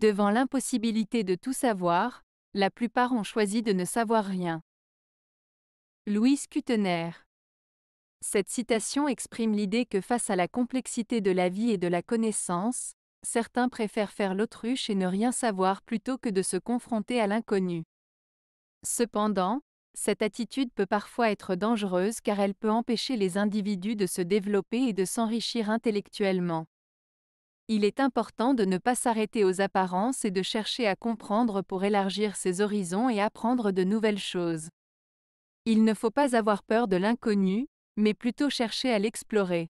Devant l'impossibilité de tout savoir, la plupart ont choisi de ne savoir rien. Louise Kutener Cette citation exprime l'idée que face à la complexité de la vie et de la connaissance, certains préfèrent faire l'autruche et ne rien savoir plutôt que de se confronter à l'inconnu. Cependant, cette attitude peut parfois être dangereuse car elle peut empêcher les individus de se développer et de s'enrichir intellectuellement. Il est important de ne pas s'arrêter aux apparences et de chercher à comprendre pour élargir ses horizons et apprendre de nouvelles choses. Il ne faut pas avoir peur de l'inconnu, mais plutôt chercher à l'explorer.